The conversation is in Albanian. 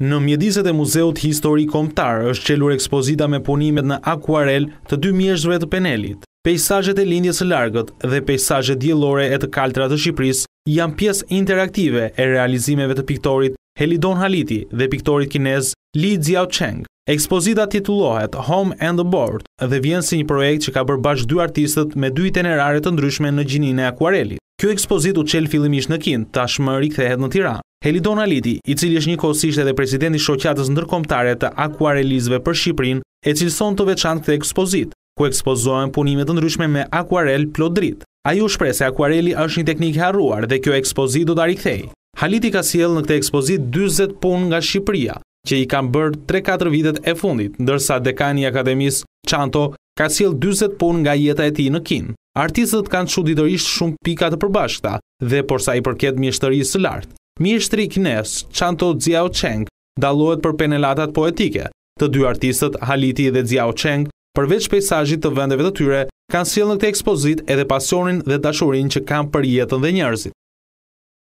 Në mjediset e Muzeut Histori Komtar është qelur ekspozita me punimet në akuarel të dy mjeshtëve të penelit. Pejsajet e lindjes largët dhe pejsajet djelore e të kaltrat të Shqipëris janë pjesë interaktive e realizimeve të piktorit Helidon Haliti dhe piktorit kinez Li Jiao Cheng. Ekspozita titullohet Home and the Board dhe vjen si një projekt që ka bërë bashkë dy artistët me dy itinerare të ndryshme në gjinin e akuarelit. Kjo ekspozit u qelë fillimisht në kinë, tashmë rikthehet në tiranë. Helidon Aliti, i cili është një kosisht edhe presidenti shokjatës ndërkomtare të akuarelizve për Shqiprin, e cilëson të veçan këtë ekspozit, ku ekspozohen punimet të ndryshme me akuarel plot drit. A ju shpre se akuareli është një teknikë haruar dhe kjo ekspozit do të arikthej. Haliti ka siel në këtë ekspozit 20 pun nga Shqipria, që i kam bërë 3-4 vitet e fundit, ndërsa dekani akademis Chanto ka siel 20 pun nga jeta e ti në kin. Artistët kanë që ditërisht shumë pikat përbashta dhe por i përket mjeshtëri së lartë. Mishtri Kines, Chanto Ziao Cheng, dalohet për penelatat poetike. Të dy artistët, Haliti dhe Ziao Cheng, përveç pejsajit të vendeve të tyre, kanë silë në këtë ekspozit edhe pasionin dhe dashurin që kanë për jetën dhe njerëzit.